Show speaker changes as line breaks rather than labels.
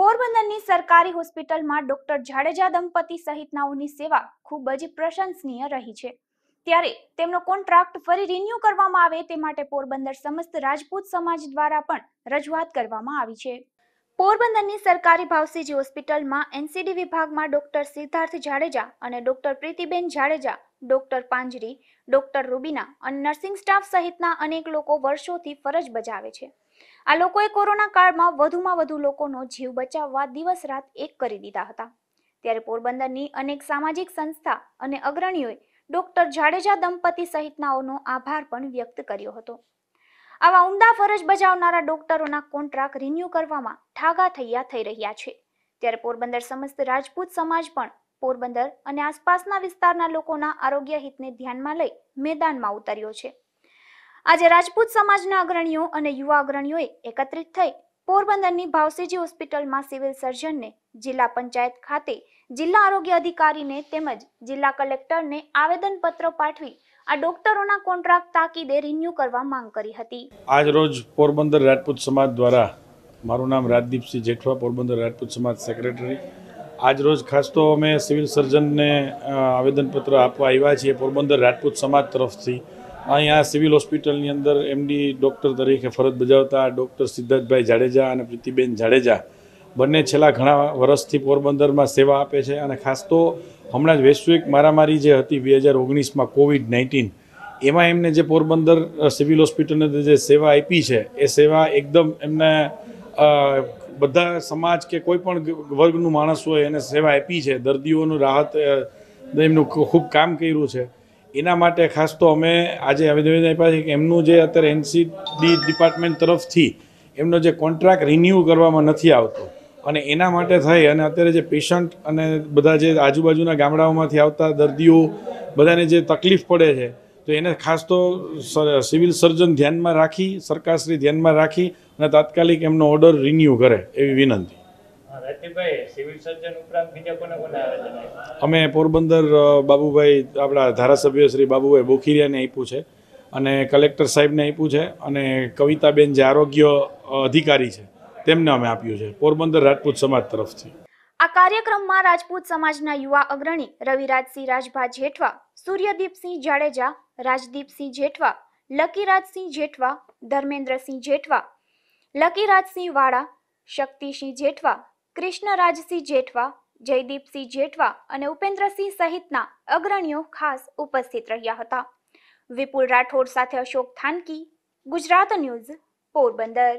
પોરબંદરની સરકારી હોસ્પિટલમાં ડોક્ટર જાડેજા દંપતી સહિતનાઓની સેવા ખૂબ જ પ્રશંસનીય રહી છે ત્યારે તેમનો કોન્ટ્રાક્ટ ફરી રિન્યૂ કરવામાં આવે તે માટે પોરબંદર સમસ્ત રાજપૂત સમાજ દ્વારા પણ રજૂઆત કરવામાં આવી છે પોરબંદરની સરકારી ભાવસીજી હોસ્પિટલમાં એનસીડી વિભાગમાં ડોક્ટર સિદ્ધાર્થ જાડેજા અને doctor Pritiben Jadeja doctor Panjari doctor Rubina અને નર્સિંગ સ્ટાફ સહિતના અનેક લોકો વર્ષોથી ફરજ બજાવે છે આ લોકોએ કોરોના કાળમાં વધુમાં વધુ લોકોનો જીવ બચાવવા દિવસ રાત એક કરી દીધા હતા ત્યારે પોરબંદરની અનેક સામાજિક સંસ્થા અને અગ્રણીઓએ ડોક્ટર જાડેજા દંપતી સહિતનાઓનો આભાર પણ વ્યક્ત કર્યો હતો આવા ઉમદા ફરજ બજાવનારા ડોક્ટરોના કોન્ટ્રાક્ટ રિન્યૂ કરવામાં ઠાગા થૈયા થઈ રહ્યા છે ત્યારે પોરબંદર સમસ્ત રાજપૂત સમાજ પણ પોરબંદર અને આસપાસના વિસ્તારના લોકોના આરોગ્ય હિતને ધ્યાનમાં લઈ મેદાનમાં ઉતર્યો છે આજે રાજપૂત સમાજના અગ્રણીઓ અને યુવા અગ્રણીઓએ એકત્રિત થઈ પોરબંદરની ભાવસીજી હોસ્પિટલમાં સિવિલ સર્જનને જિલ્લા પંચાયત ખાતે જિલ્લા આરોગ્ય અધિકારીને તેમજ જિલ્લા કલેક્ટરને આવેદનપત્ર પાઠવી આ ડોક્ટરોના કોન્ટ્રાક્ટ તાકીદે રિન્યૂ કરવા માંગ કરી હતી
આજ રોજ પોરબંદર રાજપૂત સમાજ દ્વારા મારું નામ રાજદીપસિંહ જેઠવા પોરબંદર રાજપૂત સમાજ સેક્રેટરી આજ રોજ ખાસ તો અમે સિવિલ સર્જનને આવેદનપત્ર આપવા આવ્યા છીએ પોરબંદર રાજપૂત સમાજ તરફથી અહીંયા સિવિલ હોસ્પિટલની અંદર એમડી ડૉક્ટર તરીકે ફરજ બજાવતા ડૉક્ટર સિદ્ધાર્થભાઈ જાડેજા અને પ્રીતિબેન જાડેજા બંને છેલ્લા ઘણા વર્ષથી પોરબંદરમાં સેવા આપે છે અને ખાસ તો હમણાં જ વૈશ્વિક મારામારી જે હતી બે હજાર ઓગણીસમાં કોવિડ નાઇન્ટીન એમાં એમને જે પોરબંદર સિવિલ હોસ્પિટલને જે સેવા આપી છે એ સેવા એકદમ એમને બધા સમાજ કે કોઈ પણ વર્ગનું માણસ હોય એને સેવા આપી છે દર્દીઓનું રાહત એમનું ખૂબ કામ કર્યું છે એના માટે ખાસ તો અમે આજે આવેદન આપ્યા છે કે એમનું જે અત્યારે એનસીડી ડિપાર્ટમેન્ટ તરફથી એમનો જે કોન્ટ્રાક્ટ રિન્યૂ કરવામાં નથી આવતો અને એના માટે થઈ અને અત્યારે જે પેશન્ટ અને બધા જે આજુબાજુના ગામડાઓમાંથી આવતા દર્દીઓ બધાને જે તકલીફ પડે છે તો એને ખાસ તો સિવિલ સર્જન ધ્યાનમાં રાખી સરકારશ્રી ધ્યાનમાં રાખી અને તાત્કાલિક એમનો ઓર્ડર રિન્યૂ કરે એવી વિનંતી અમે પોરબંદર બાબુભાઈ આપણા ધારાસભ્ય શ્રી બાબુભાઈ બોખીરિયાને આપ્યું છે અને કલેક્ટર સાહેબને આપ્યું છે અને કવિતાબેન જે આરોગ્ય અધિકારી છે તેમને અમે આપ્યું છે પોરબંદર રાજપૂત સમાજ તરફથી
આ કાર્યક્રમમાં રાજપૂત સમાજના યુવા અગ્રણી રવિરાજસિંહ રાજભા જેઠવા સૂર્યદીપસિંહ જાડેજા રાજદીપસિંહ જેઠવા લકીરાજસિંહ જેઠવા ધર્મેન્દ્રસિંહ જેઠવા લકીરાજસિંહ વાળા શક્તિસિંહ જેઠવા કૃષ્ણરાજસિંહ જેઠવા જયદીપસિંહ જેઠવા અને ઉપેન્દ્રસિંહ સહિતના અગ્રણીઓ ખાસ ઉપસ્થિત રહ્યા હતા વિપુલ રાઠોડ સાથે અશોક થાનકી ગુજરાત ન્યૂઝ પોરબંદર